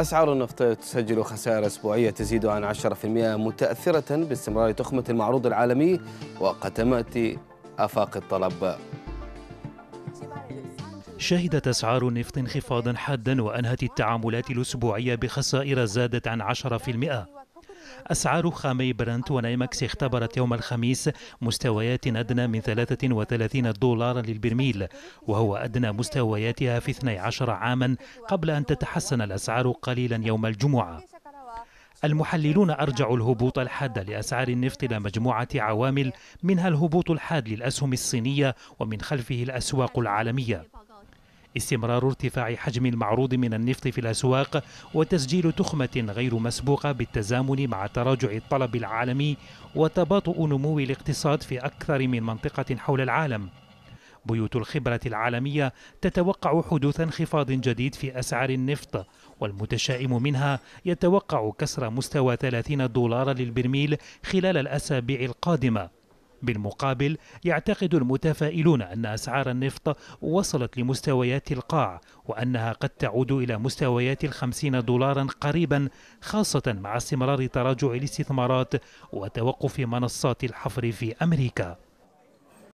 أسعار النفط تسجل خسائر أسبوعية تزيد عن 10% متأثرة باستمرار تخمة المعروض العالمي وقتمة آفاق الطلب شهدت أسعار النفط انخفاضا حادا وأنهت التعاملات الأسبوعية بخسائر زادت عن 10% أسعار خامي برنت ونايمكس اختبرت يوم الخميس مستويات أدنى من 33 دولارا للبرميل وهو أدنى مستوياتها في 12 عاما قبل أن تتحسن الأسعار قليلا يوم الجمعة المحللون أرجعوا الهبوط الحاد لأسعار النفط إلى مجموعة عوامل منها الهبوط الحاد للأسهم الصينية ومن خلفه الأسواق العالمية استمرار ارتفاع حجم المعروض من النفط في الأسواق وتسجيل تخمة غير مسبوقة بالتزامن مع تراجع الطلب العالمي وتباطؤ نمو الاقتصاد في أكثر من منطقة حول العالم بيوت الخبرة العالمية تتوقع حدوث انخفاض جديد في أسعار النفط والمتشائم منها يتوقع كسر مستوى 30 دولار للبرميل خلال الأسابيع القادمة بالمقابل يعتقد المتفائلون أن أسعار النفط وصلت لمستويات القاع وأنها قد تعود إلى مستويات الخمسين دولارا قريبا خاصة مع استمرار تراجع الاستثمارات وتوقف منصات الحفر في أمريكا